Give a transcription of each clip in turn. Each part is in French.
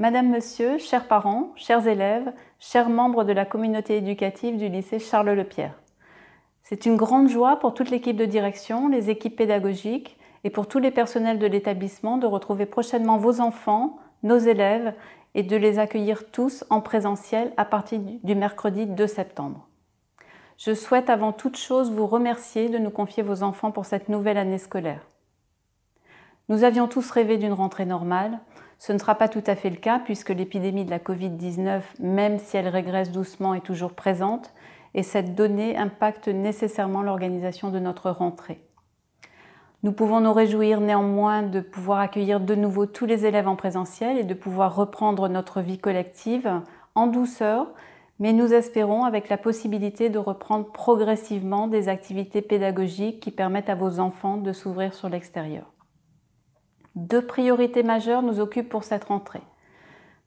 Madame, Monsieur, chers parents, chers élèves, chers membres de la communauté éducative du lycée Charles Lepierre. C'est une grande joie pour toute l'équipe de direction, les équipes pédagogiques et pour tous les personnels de l'établissement de retrouver prochainement vos enfants, nos élèves et de les accueillir tous en présentiel à partir du mercredi 2 septembre. Je souhaite avant toute chose vous remercier de nous confier vos enfants pour cette nouvelle année scolaire. Nous avions tous rêvé d'une rentrée normale, ce ne sera pas tout à fait le cas puisque l'épidémie de la Covid-19, même si elle régresse doucement, est toujours présente et cette donnée impacte nécessairement l'organisation de notre rentrée. Nous pouvons nous réjouir néanmoins de pouvoir accueillir de nouveau tous les élèves en présentiel et de pouvoir reprendre notre vie collective en douceur, mais nous espérons avec la possibilité de reprendre progressivement des activités pédagogiques qui permettent à vos enfants de s'ouvrir sur l'extérieur. Deux priorités majeures nous occupent pour cette rentrée.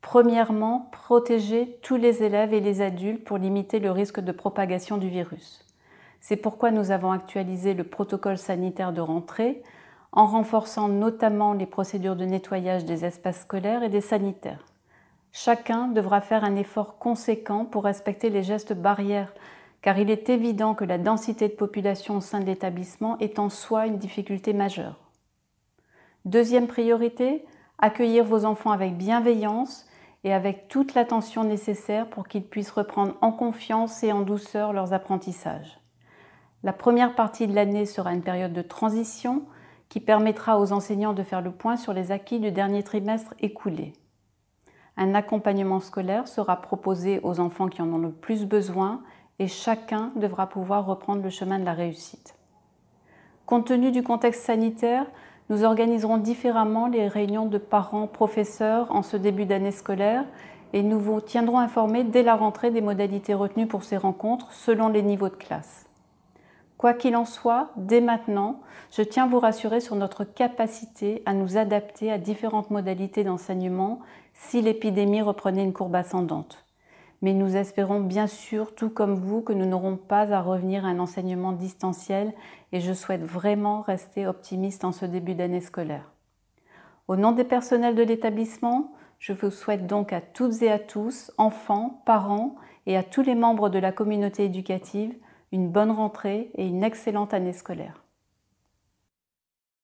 Premièrement, protéger tous les élèves et les adultes pour limiter le risque de propagation du virus. C'est pourquoi nous avons actualisé le protocole sanitaire de rentrée en renforçant notamment les procédures de nettoyage des espaces scolaires et des sanitaires. Chacun devra faire un effort conséquent pour respecter les gestes barrières, car il est évident que la densité de population au sein de l'établissement est en soi une difficulté majeure. Deuxième priorité, accueillir vos enfants avec bienveillance et avec toute l'attention nécessaire pour qu'ils puissent reprendre en confiance et en douceur leurs apprentissages. La première partie de l'année sera une période de transition qui permettra aux enseignants de faire le point sur les acquis du dernier trimestre écoulé. Un accompagnement scolaire sera proposé aux enfants qui en ont le plus besoin et chacun devra pouvoir reprendre le chemin de la réussite. Compte tenu du contexte sanitaire, nous organiserons différemment les réunions de parents professeurs en ce début d'année scolaire et nous vous tiendrons informés dès la rentrée des modalités retenues pour ces rencontres selon les niveaux de classe. Quoi qu'il en soit, dès maintenant, je tiens à vous rassurer sur notre capacité à nous adapter à différentes modalités d'enseignement si l'épidémie reprenait une courbe ascendante mais nous espérons bien sûr, tout comme vous, que nous n'aurons pas à revenir à un enseignement distanciel et je souhaite vraiment rester optimiste en ce début d'année scolaire. Au nom des personnels de l'établissement, je vous souhaite donc à toutes et à tous, enfants, parents et à tous les membres de la communauté éducative, une bonne rentrée et une excellente année scolaire.